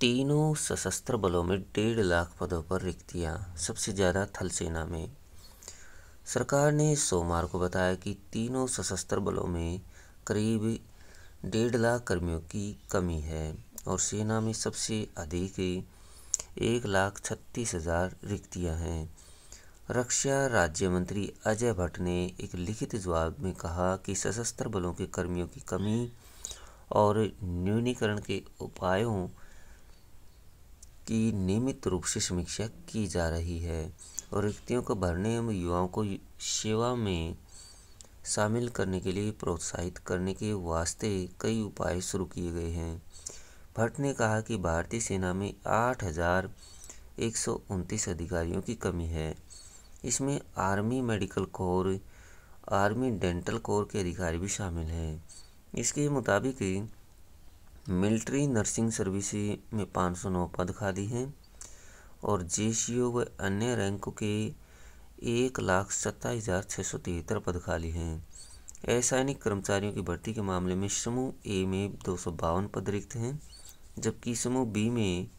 तीनों सशस्त्र बलों में डेढ़ लाख पदों पर रिक्तियां सबसे ज़्यादा थल सेना में सरकार ने सोमवार को बताया कि तीनों सशस्त्र बलों में करीब डेढ़ लाख कर्मियों की कमी है और सेना में सबसे अधिक एक लाख छत्तीस हज़ार रिक्तियाँ हैं रक्षा राज्य मंत्री अजय भट्ट ने एक लिखित जवाब में कहा कि सशस्त्र बलों के कर्मियों की कमी और न्यूनीकरण के उपायों की नियमित रूप से समीक्षा की जा रही है और रिक्तियों को भरने एवं युवाओं को सेवा में शामिल करने के लिए प्रोत्साहित करने के वास्ते कई उपाय शुरू किए गए हैं भट्ट ने कहा कि भारतीय सेना में आठ हज़ार एक सौ उनतीस अधिकारियों की कमी है इसमें army medical corps army dental corps के अधिकारी भी शामिल हैं इसके मुताबिक मिलिट्री नर्सिंग सर्विस में पाँच सौ नौ पद खाली हैं और जे व अन्य रैंकों के एक लाख सत्ताईस हज़ार छः सौ तिहत्तर पद खाली हैं असैनिक कर्मचारियों की भर्ती के मामले में समूह ए में दो सौ बावन पद रिक्त हैं जबकि समूह बी में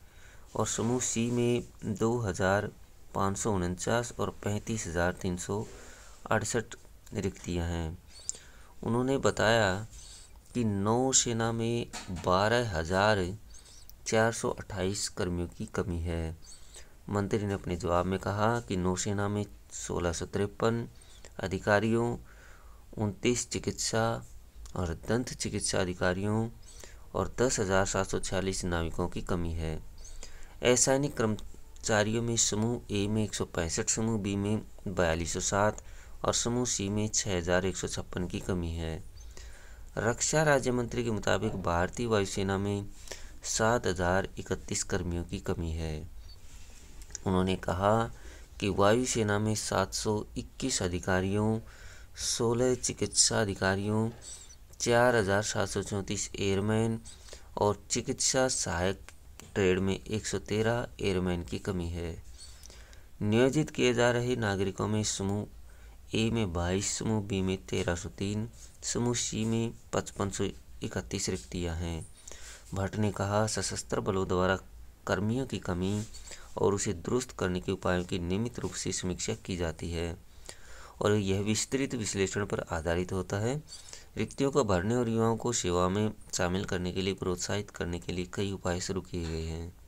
और समूह सी में दो हज़ार पाँच सौ उनचास और पैंतीस हज़ार तीन सौ अड़सठ रिक्तियाँ हैं उन्होंने बताया कि नौसेना में बारह हजार चार सौ अट्ठाईस कर्मियों की कमी है मंत्री ने अपने जवाब में कहा कि नौसेना में सोलह सौ तिरपन अधिकारियों उनतीस चिकित्सा और दंत चिकित्सा अधिकारियों और दस हज़ार सात सौ छियालीस नाविकों की कमी है असैनिक कर्मचारियों में समूह ए में एक सौ पैंसठ समूह बी में बयालीस सौ सात और समूह सी में छः हज़ार एक सौ छप्पन की कमी है रक्षा राज्य मंत्री के मुताबिक भारतीय वायुसेना में सात हजार इकतीस कर्मियों की कमी है उन्होंने कहा कि वायुसेना में सात सौ इक्कीस अधिकारियों सोलह चिकित्सा अधिकारियों चार हजार सात सौ चौंतीस एयरमैन और चिकित्सा सहायक ट्रेड में एक सौ तेरह एयरमैन की कमी है नियोजित किए जा रहे नागरिकों में समूह ए में बाईस समूह बी में तेरह सौ तीन समूह सी में पचपन सौ इकतीस रिक्तियाँ हैं भट्ट ने कहा सशस्त्र बलों द्वारा कर्मियों की कमी और उसे दुरुस्त करने के उपायों की नियमित रूप से समीक्षा की जाती है और यह विस्तृत विश्लेषण पर आधारित होता है रिक्तियों को भरने और युवाओं को सेवा में शामिल करने के लिए प्रोत्साहित करने के लिए कई उपाय शुरू किए गए हैं